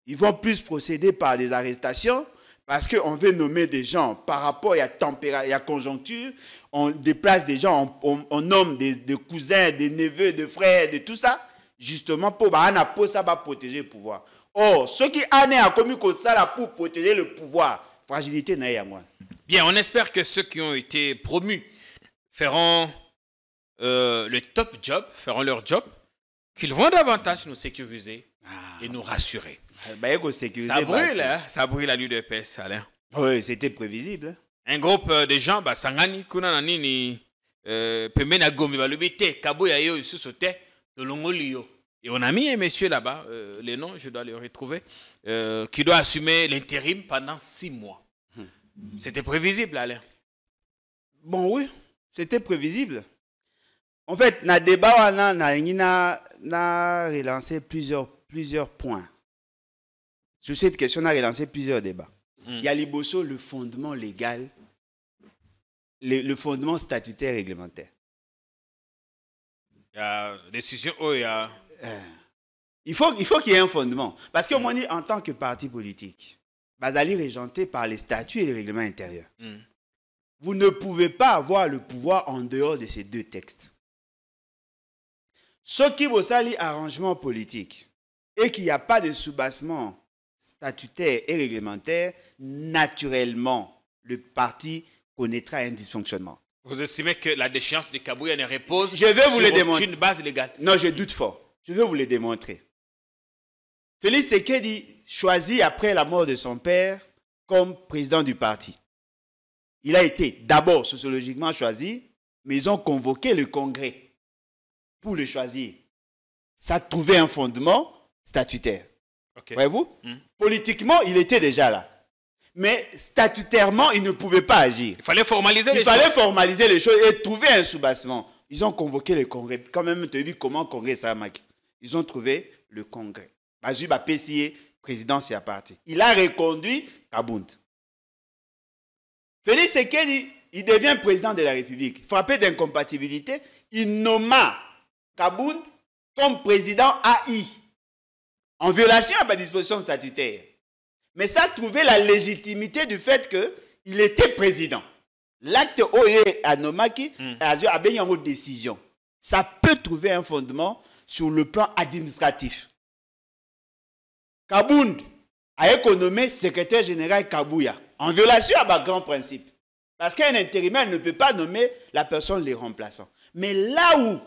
ils vont plus procéder par des arrestations parce qu'on veut nommer des gens par rapport à la température, à conjoncture. On déplace des gens, on, nomme des, cousins, des neveux, des frères, de tout ça. Justement, pour, bah, ça, va protéger le pouvoir. Or, ceux qui ont commis comme ça pour protéger le pouvoir, fragilité n'a à moi. Bien, on espère que ceux qui ont été promus feront euh, le top job, feront leur job, qu'ils vont davantage nous sécuriser ah. et nous rassurer. Euh, ben, ça brûle, hein? ça brûle à ça. Alain. Oui, c'était prévisible. Hein. Un groupe euh, de gens, bah, Sangani, Kuna, ni euh, Pemena Gombe, Balubite, se Susote, l'ongolio. Et on a mis un monsieur là-bas, les noms, je dois les retrouver, qui doit assumer l'intérim pendant six mois. Hmm. C'était prévisible, Alain. Bon, oui, c'était prévisible. En fait, na débat, on a relancé plusieurs, plusieurs points. Sur cette question, on a relancé plusieurs débats. Mm. Il y a les le fondement légal, le, fondement statutaire réglementaire. Il y a des sujets oh, il y a... Euh, il faut, qu'il y ait un fondement. Parce qu'au en tant que parti politique, allez régenté par les statuts et les règlements intérieurs. Mm. Vous ne pouvez pas avoir le pouvoir en dehors de ces deux textes. Ce qui vous salue, arrangement politique et qu'il n'y a pas de soubassement statutaire et réglementaire, naturellement, le parti connaîtra un dysfonctionnement. Vous estimez que la déchéance de Kabouya ne repose je vais vous sur le démontrer. une base légale Non, je doute fort. Je vais vous le démontrer. Félix Sekedi, choisit après la mort de son père comme président du parti. Il a été d'abord sociologiquement choisi, mais ils ont convoqué le Congrès pour le choisir. Ça trouvait un fondement statutaire. Voyez-vous hmm. Politiquement, il était déjà là. Mais statutairement, il ne pouvait pas agir. Il fallait formaliser il les fallait choses. formaliser les choses et trouver un soubassement. Ils ont convoqué le congrès. Quand même, as vu comment congrès ça a Ils ont trouvé le congrès. a président, Il a reconduit Kabound. Félix Sekedi, il devient président de la République. Frappé d'incompatibilité, il nomma Kabound comme président AI en violation à ma disposition statutaire. Mais ça trouvait la légitimité du fait qu'il était président. L'acte Oye Anomaki hmm. a eu une décision. Ça peut trouver un fondement sur le plan administratif. Kabound a été nommé secrétaire général Kabouya, en violation à ma grand principe. Parce qu'un intérimaire ne peut pas nommer la personne les remplaçant. Mais là où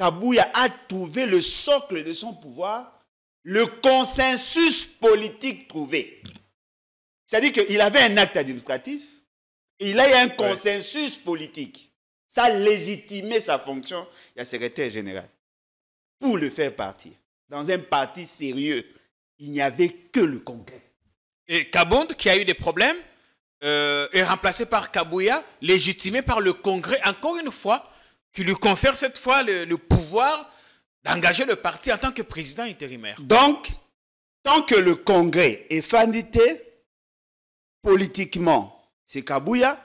Kabouya a trouvé le socle de son pouvoir, le consensus politique trouvé. C'est-à-dire qu'il avait un acte administratif, il a eu un consensus politique. Ça légitimait sa fonction de secrétaire général. Pour le faire partir, dans un parti sérieux, il n'y avait que le Congrès. Et Kabonde, qui a eu des problèmes, euh, est remplacé par Kabouya, légitimé par le Congrès, encore une fois, qui lui confère cette fois le, pouvoir d'engager le parti en tant que président intérimaire. Donc, tant que le Congrès est fanité, politiquement, c'est Kabouya,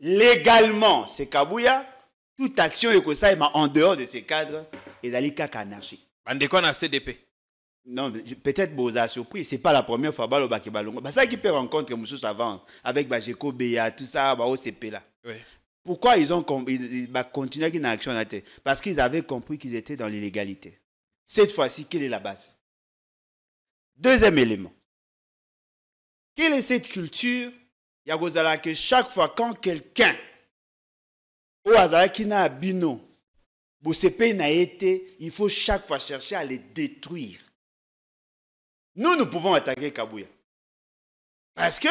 légalement, c'est Kabouya, toute action est que ça, en dehors de ces cadres, et d'aller anarchie. déconne CDP. Non, peut-être vous a surpris, ce n'est pas la première fois balo balongo. Bah ça qui peut rencontrer Moussous avant avec Bajeko Beya tout ça au OCP là. Oui. Pourquoi ils ont bah, continué une action Parce qu'ils avaient compris qu'ils étaient dans l'illégalité. Cette fois-ci, quelle est la base Deuxième élément. Quelle est cette culture Yagozala que chaque fois quand quelqu'un au Azalakina Bino Bosepe n'a été, il faut chaque fois chercher à les détruire. Nous, nous pouvons attaquer Kabouya. Parce que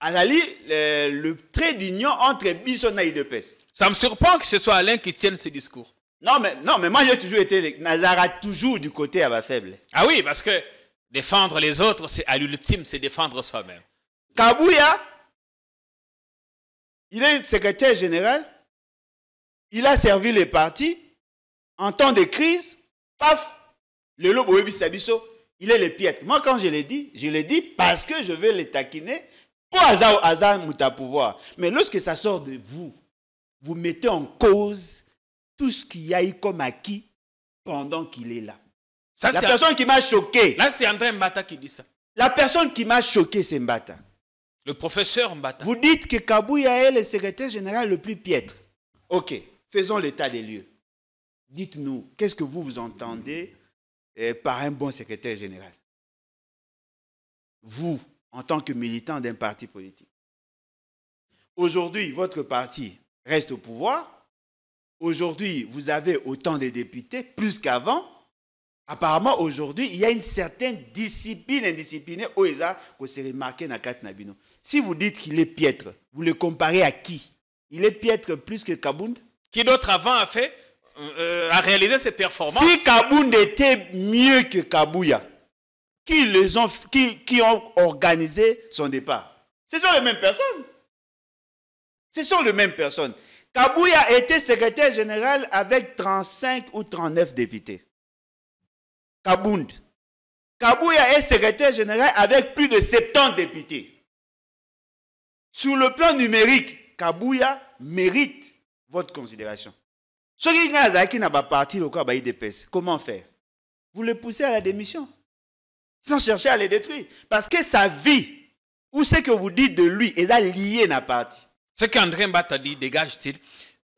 azali le, le trait d'union entre Bisson et Idepes. Ça me surprend que ce soit Alain qui tienne ce discours. Non, mais, non, mais moi j'ai toujours été, Nazara toujours du côté à ma faible. Ah oui, parce que défendre les autres, c'est à l'ultime, c'est défendre soi-même. Kabouya, il est secrétaire général, il a servi les partis, en temps de crise, paf, le lobo il est le piètre. Moi quand je l'ai dit, je l'ai dit parce que je veux les taquiner, pouvoir. Mais lorsque ça sort de vous, vous mettez en cause tout ce qu'il y a eu comme acquis pendant qu'il est là. Ça, la personne qui m'a choqué. Là, c'est André Mbata qui dit ça. La personne qui m'a choqué, c'est Mbata. Le professeur Mbata. Vous dites que Kabouya est le secrétaire général le plus piètre. Ok, faisons l'état des lieux. Dites-nous, qu'est-ce que vous vous entendez eh, par un bon secrétaire général Vous, en tant que militant d'un parti politique. Aujourd'hui, votre parti reste au pouvoir. Aujourd'hui, vous avez autant de députés, plus qu'avant. Apparemment, aujourd'hui, il y a une certaine discipline indisciplinée oh, au qu'on que remarqué dans Nabino. Si vous dites qu'il est piètre, vous le comparez à qui Il est piètre plus que Kabound Qui d'autre avant a fait, euh, euh, a réalisé ses performances Si Kabound était mieux que Kabouya, qui, les ont, qui, ont organisé son départ. Ce sont les mêmes personnes. Ce sont les mêmes personnes. Kabouya était secrétaire général avec 35 ou 39 députés. Kabound. Kabouya est secrétaire général avec plus de 70 députés. Sur le plan numérique, Kabouya mérite votre considération. Ce qui n'a pas parti, le comment faire Vous le poussez à la démission sans chercher à les détruire. Parce que sa vie, ou ce que vous dites de lui, est lié à partie. Ce qu'André Mbata dit dégage-t-il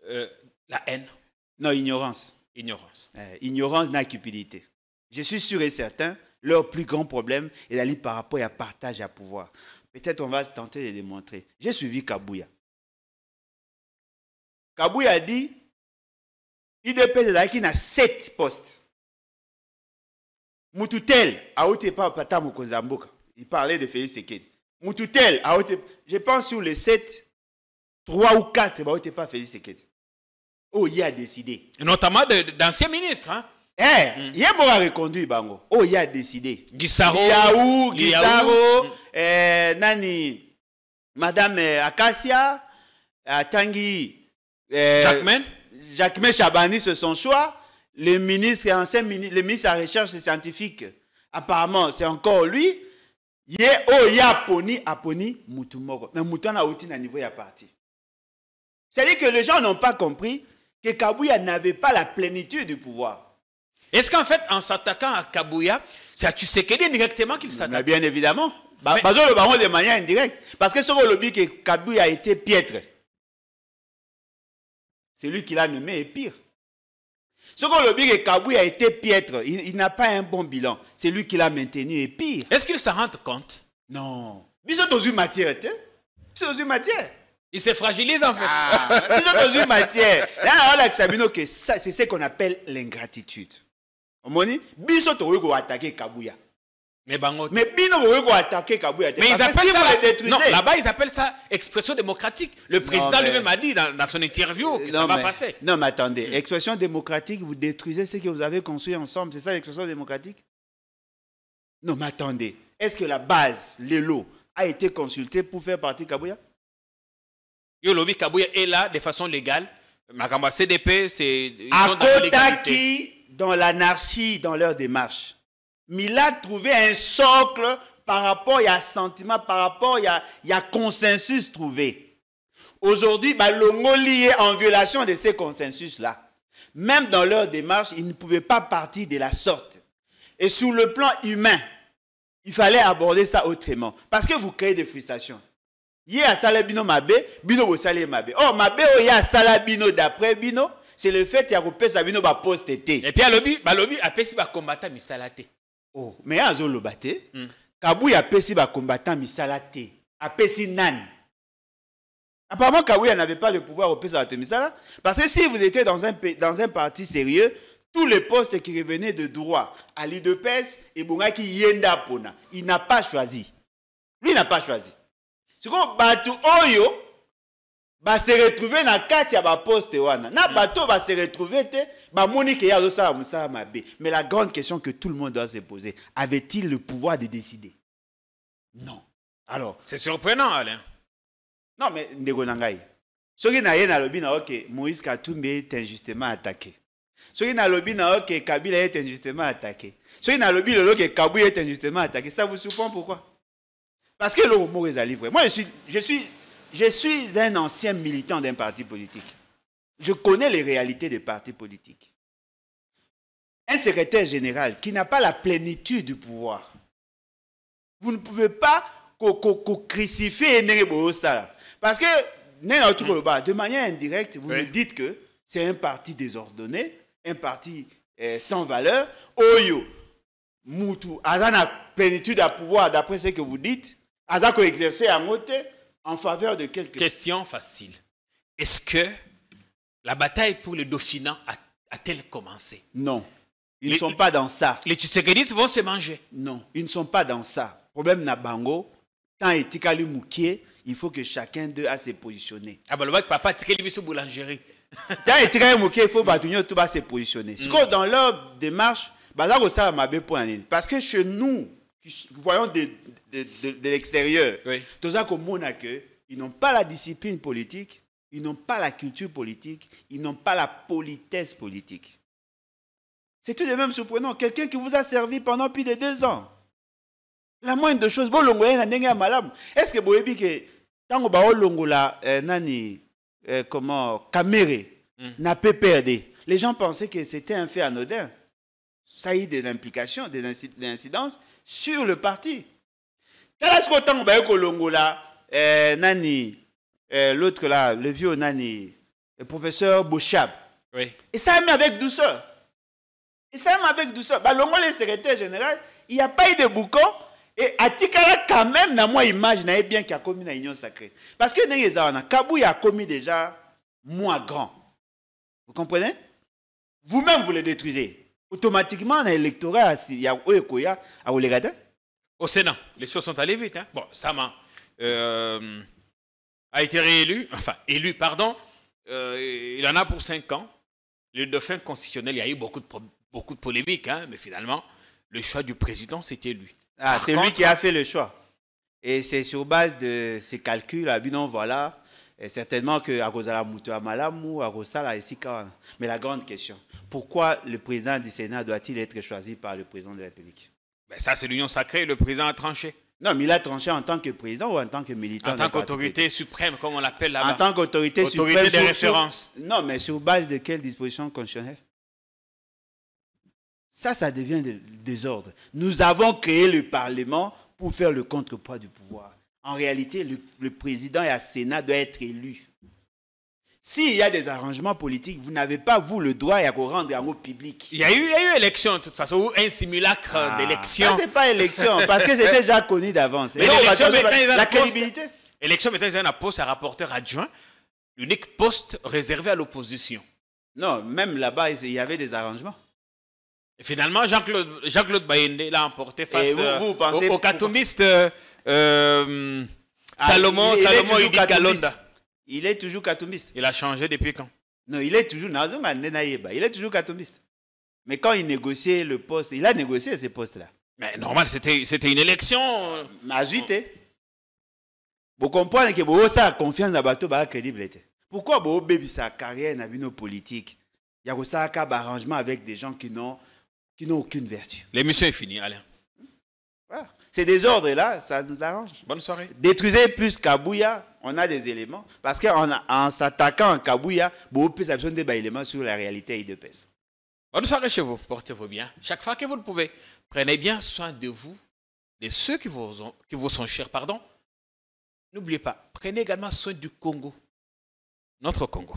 euh, la haine Non, ignorance. Ignorance. Euh, ignorance, na cupidité. Je suis sûr et certain, leur plus grand problème est d'aller par rapport à partage à pouvoir. Peut-être on va tenter de démontrer. J'ai suivi Kabouya. Kabouya dit, il dépêche de a sept postes. Moututel, aote pa pata moukonzamboka. Il parlait de Félix Sekedi. Moututel, aote, je pense sur les 7, 3 ou 4, aote pas Félix Sekedi. Oh, il a décidé. Notamment d'anciens ministres, hein? Eh, mm. il m'a reconduit, Bango. Oh, il a décidé. guisaro Yaou, Gisaro, mm. eh, Nani, Madame eh, Acacia, Tanguy. Eh, Jacquemin. Jacquemin Chabani, c'est son choix le ministre et ancien ministre, le ministre de la Recherche scientifique, apparemment, c'est encore lui. Ye oh ya aponi mutumoko. Mais a outi à niveau ya parti. C'est-à-dire que les gens n'ont pas compris que Kabouya n'avait pas la plénitude du pouvoir. Est-ce qu'en fait, en s'attaquant à Kabouya, c'est à Tshisekedi directement qu'il s'attaque Bien évidemment. Parce le de manière indirecte. Parce que ce qu'on dit que Kabouya a été piètre. Celui qui l'a nommé est pire. Ce qu'on le dit, Kabou a été piètre. Il, n'a pas un bon bilan. C'est lui qui l'a maintenu et pire. Est-ce qu'il s'en rend compte Non. Bisous une matière. Bisous matière. Il se fragilise en fait. bisous dans une matière. c'est ce qu'on appelle l'ingratitude. On m'a dit, bisous attaquer Kabouya. Mais, bango... mais ils appellent ça, la... non, là-bas ils appellent ça expression démocratique. Le président lui-même a dit dans, son interview que ça va passer. Non mais attendez, expression démocratique, vous détruisez ce que vous avez construit ensemble, c'est ça l'expression démocratique Non mais attendez, est-ce que la base, l'Elo, a été consultée pour faire partie Kabouya Yo lobby Kabouya est là de façon légale. Makamba CDP, c'est... qui dans l'anarchie, dans leur démarche. Il a trouvé un socle par rapport, à un sentiment, par rapport, à un consensus trouvé. Aujourd'hui, bah, le mot est en violation de ces consensus-là. Même dans leur démarche, ils ne pouvaient pas partir de la sorte. Et sur le plan humain, il fallait aborder ça autrement. Parce que vous créez des frustrations. y a Salabino Mabé, Bino vous un Mabé. Oh, Mabé, oh, a à Salabino d'après Bino, c'est le fait qu'il y a Bino ba poste Et puis, à l'obi, bah, l'obi, a bah, combattant, mais oh mais azoloba a mm. kabuya combattant combattant misala A apesi nani apparemment Kabouya n'avait pas le pouvoir au PESA. misala parce que si vous étiez dans un, dans un parti sérieux tous les postes qui revenaient de droit à l'idepes et Bungaki Yenda Pona. Il n'a pas choisi. Lui n'a pas choisi. Ce qu'on Oyo, se retrouver na kati ya poste wana na mm. bato se retrouver te bamoni ke ye azosala la mabe mais la grande question que tout le monde doit se poser avait-il le pouvoir de décider non alors c'est surprenant alain non mais ndeko na ngai soki na ye na moïse katumbi est injustement attaqué soki nalobi na ok kabila est injustement attaqué na nalobi lelo que Kabou est injustement attaqué ça vous surprend pourquoi parce que mot est à livrer moi je suis, je suis je suis un ancien militant d'un parti politique. Je connais les réalités des partis politiques. Un secrétaire général qui n'a pas la plénitude du pouvoir, vous ne pouvez pas crucifier Parce que, de manière indirecte, vous me dites que c'est un parti désordonné, un parti euh, sans valeur. Oyo, Moutou, Azan a plénitude à pouvoir, d'après ce que vous dites. Azan a exercé à Moutou en faveur de quelques... Question facile. Est-ce que la bataille pour le Dauphinat a-t-elle commencé Non. Ils ne sont pas dans ça. Les Tshisekedi vont se manger. Non, ils ne sont pas dans ça. Problème Nabango, tant Etikali Moukié, il faut que chacun d'eux a se positionner. Ah bah le papa Etikali sur Boulangerie. Tant Etikali Moukié, il faut que mm. tout va se positionner. Mm. Ce que dans leur démarche, Bazar m'a Mabé point. Parce que chez nous, voyons de, de, de, l'extérieur, tout ça ils n'ont pas la discipline politique, ils n'ont pas la culture politique, ils n'ont pas la politesse politique. C'est tout de même surprenant. Quelqu'un qui vous a servi pendant plus de deux ans. La moindre chose Est-ce que vous que tant que euh, nani euh, comment caméré mm. n'a pas perdu. Les gens pensaient que c'était un fait anodin ça a eu des implications, des, incidences sur le parti. Euh, Nani, euh, l'autre là, le vieux Nani, le professeur Bouchab. Oui. Et ça aime avec douceur. Et ça aime avec douceur. Bah, le secrétaire général, il n'y a pas eu de boucan. Et Atikala, quand même, dans moi, image, bien qu'il a commis une union sacrée. Parce que Kabou, il a commis déjà moins grand. Vous comprenez Vous-même, vous le détruisez automatiquement on y a Oyekoya, à Olegada. Au Sénat, les choses sont allées vite. Hein. Bon, Sama euh, a été réélu, enfin élu, pardon. Euh, il en a pour cinq ans. Le dauphin constitutionnel, il y a eu beaucoup de, beaucoup de polémiques, hein, mais finalement, le choix du président, c'était lui. Ah, c'est lui qui a fait le choix. Et c'est sur base de ses calculs, à voilà, et certainement que Agozala Moutoua Malamu, et Esika. Mais la grande question, pourquoi le président du Sénat doit-il être choisi par le président de la République ben, Ça, c'est l'union sacrée, le président a tranché. Non, mais il a tranché en tant que président ou en tant que militant. En tant qu'autorité suprême, comme on l'appelle là-bas. En tant qu'autorité suprême. Autorité de référence. non, mais sur base de quelle disposition constitutionnelle Ça, ça devient des désordre. Nous avons créé le Parlement pour faire le contrepoids du pouvoir en réalité, le, président et le Sénat doivent être élus. S'il y a des arrangements politiques, vous n'avez pas, vous, le droit à rendre à mot public. Il y, a eu, il eu élection, de toute façon, ou un simulacre ah. d'élection. Ah, Ce n'est pas élection, parce que c'était déjà connu d'avance. Mais l'élection, la, crédibilité. Élection, maintenant, un poste à rapporteur adjoint, l'unique poste réservé à l'opposition. Non, même là-bas, il y avait des arrangements. Et finalement, Jean-Claude Jean Bayende l'a emporté face vous, vous euh, au, au Salomon, euh, euh, ah, Salomon il Il est toujours katoumiste. Il a changé depuis quand Non, il est toujours catoumiste. Il est toujours Mais quand il négociait le poste, il a négocié ce poste-là. Mais normal, c'était une élection. Mazouité. Vous comprenez que vous avez confiance dans la bah, crédible. Pourquoi vous avez sa carrière dans nos politique Il y a un arrangement avec des gens qui n'ont qui n'ont aucune vertu. L'émission est finie, allez. Voilà. Ces désordres-là, ça nous arrange. Bonne soirée. Détruisez plus Kabouya, on a des éléments. Parce qu'en s'attaquant à Kabouya, beaucoup plus besoin d'éléments sur la réalité et IDPS. Bonne soirée chez vous, portez-vous bien. Chaque fois que vous le pouvez, prenez bien soin de vous, de ceux qui vous, qui vous sont chers. pardon. N'oubliez pas, prenez également soin du Congo, notre Congo.